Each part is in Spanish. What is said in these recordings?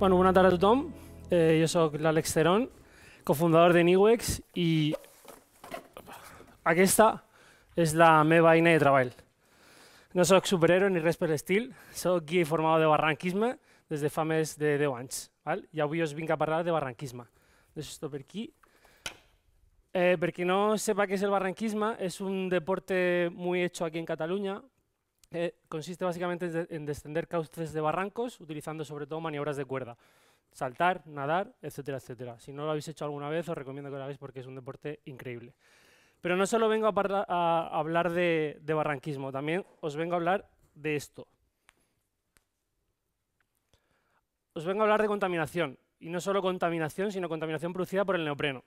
Bueno, buenas tardes a tothom. Eh, jo Terón, cofundador de Niwex aquí está es la meva eina de treball. No soy superhéroe ni res soy l'estil, formado de barranquisme desde fames de 10 anys. Y I avui us a hablar de barranquisme. Deixo esto aquí. Eh, no sepa qué es el barranquismo, es un deporte muy hecho aquí en Cataluña, eh, consiste básicamente en descender cauces de barrancos, utilizando sobre todo maniobras de cuerda. Saltar, nadar, etcétera, etcétera. Si no lo habéis hecho alguna vez, os recomiendo que lo hagáis porque es un deporte increíble. Pero no solo vengo a, hablar de, de barranquismo, también os vengo a hablar de esto. Os vengo a hablar de contaminación. Y no solo contaminación, sino contaminación producida por el neopreno.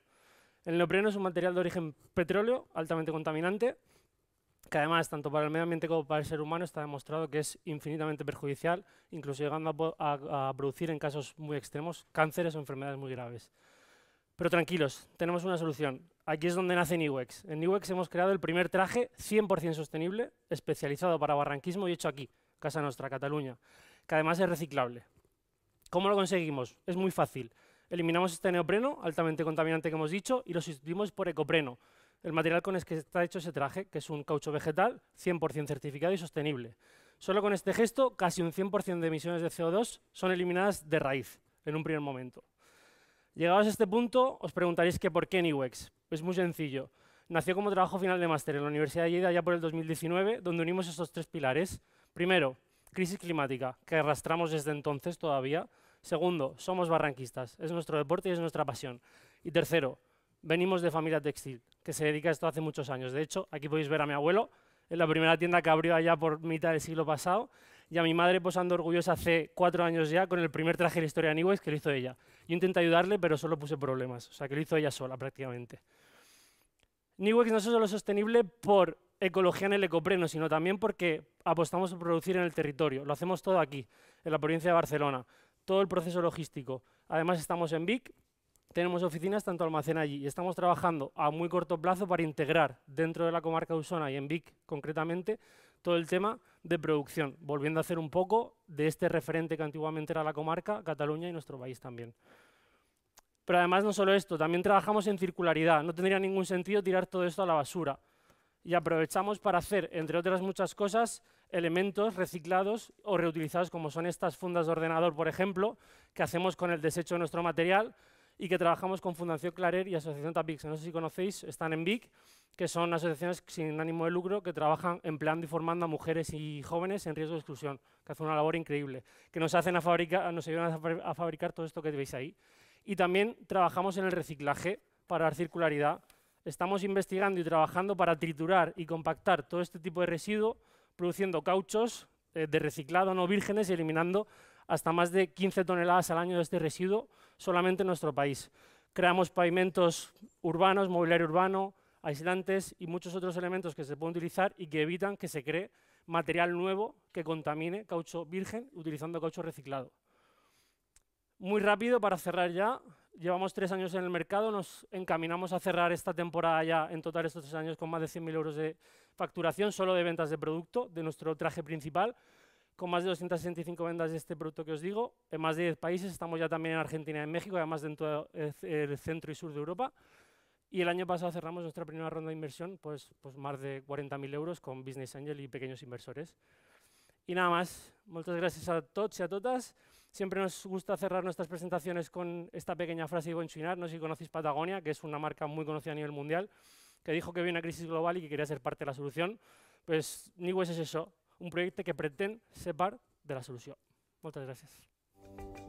El neopreno es un material de origen petróleo altamente contaminante que además tanto para el medio ambiente como para el ser humano está demostrado que es infinitamente perjudicial, incluso llegando a, producir en casos muy extremos cánceres o enfermedades muy graves. Pero tranquilos, tenemos una solución. Aquí es donde nace Niwex. En Niwex hemos creado el primer traje 100% sostenible, especializado para barranquismo y hecho aquí, Casa nuestra, Cataluña, que además es reciclable. ¿Cómo lo conseguimos? Es muy fácil. Eliminamos este neopreno, altamente contaminante que hemos dicho, y lo sustituimos por ecopreno, el material con el que está hecho ese traje, que es un caucho vegetal 100% certificado y sostenible. Solo con este gesto, casi un 100% de emisiones de CO2 son eliminadas de raíz, en un primer momento. Llegados a este punto, os preguntaréis que por qué Niwex. Es muy sencillo. Nació como trabajo final de máster en la Universidad de Lleida ya por el 2019, donde unimos estos tres pilares. Primero, crisis climática, que arrastramos desde entonces todavía. Segundo, somos barranquistas, es nuestro deporte y es nuestra pasión. Y tercero, venimos de familia textil, que se dedica a esto hace muchos años. De hecho, aquí podéis ver a mi abuelo, en la primera tienda que abrió allá por mitad del siglo pasado, y a mi madre posando pues, orgullosa hace cuatro años ya con el primer traje de historia de que lo hizo ella. Yo intenté ayudarle, pero solo puse problemas, o sea, que lo hizo ella sola prácticamente. Niwex no es solo sostenible por ecología en el ecopreno, sino también porque apostamos a producir en el territorio. Lo hacemos todo aquí, en la provincia de Barcelona. Todo el proceso logístico. Además estamos en Vic, tenemos oficinas tanto almacén allí y estamos trabajando a muy corto plazo para integrar dentro de la comarca Usona y en Vic concretamente todo el tema de producción, volviendo a hacer un poco de este referente que antiguamente era la comarca, Cataluña y nuestro país también. Pero además no solo esto, también trabajamos en circularidad, no tendría ningún sentido tirar todo esto a la basura y aprovechamos para hacer, entre otras muchas cosas, elementos reciclados o reutilizados como son estas fundas de ordenador, por ejemplo, que hacemos con el desecho de nuestro material, y que trabajamos con Fundación Clarer y Asociación TAPIX. No sé si conocéis, están en VIC, que son asociaciones sin ánimo de lucro que trabajan empleando y formando a mujeres y jóvenes en riesgo de exclusión, que hacen una labor increíble, que nos, hacen a fabricar, nos ayudan a fabricar todo esto que veis ahí. Y también trabajamos en el reciclaje para dar circularidad. Estamos investigando y trabajando para triturar y compactar todo este tipo de residuo, produciendo cauchos eh, de reciclado no vírgenes y eliminando hasta más de 15 toneladas al año de este residuo solamente en nuestro país. Creamos pavimentos urbanos, mobiliario urbano, aislantes y muchos otros elementos que se pueden utilizar y que evitan que se cree material nuevo que contamine caucho virgen utilizando caucho reciclado. Muy rápido, para cerrar ya, llevamos tres años en el mercado, nos encaminamos a cerrar esta temporada ya en total estos tres años con más de 100.000 euros de facturación solo de ventas de producto, de nuestro traje principal con más de 265 ventas de este producto que os digo, en más de 10 países, estamos ya también en Argentina y en México, además dentro del eh, centro y sur de Europa. Y el año pasado cerramos nuestra primera ronda de inversión, pues, pues más de 40.000 euros con Business Angel y pequeños inversores. Y nada más, muchas gracias a todos y a todas. Siempre nos gusta cerrar nuestras presentaciones con esta pequeña frase de enchinar. no sé si conocéis Patagonia, que es una marca muy conocida a nivel mundial, que dijo que había una crisis global y que quería ser parte de la solución. Pues Niwes es eso, un proyecto que pretende separar de la solución. Muchas gracias.